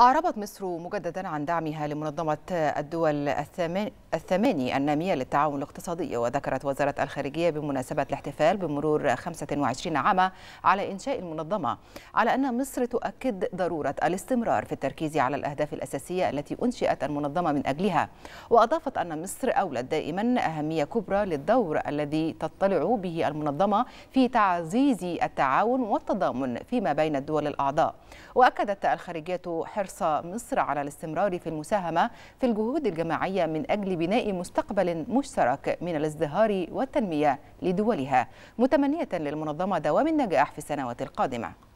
أعربت مصر مجددا عن دعمها لمنظمة الدول الثماني النامية للتعاون الاقتصادي وذكرت وزارة الخارجية بمناسبة الاحتفال بمرور 25 عاما على إنشاء المنظمة على أن مصر تؤكد ضرورة الاستمرار في التركيز على الأهداف الأساسية التي أنشئت المنظمة من أجلها وأضافت أن مصر أولت دائما أهمية كبرى للدور الذي تطلع به المنظمة في تعزيز التعاون والتضامن فيما بين الدول الأعضاء وأكدت الخارجية حرص حرص مصر على الاستمرار في المساهمة في الجهود الجماعية من أجل بناء مستقبل مشترك من الازدهار والتنمية لدولها متمنية للمنظمة دوام النجاح في السنوات القادمة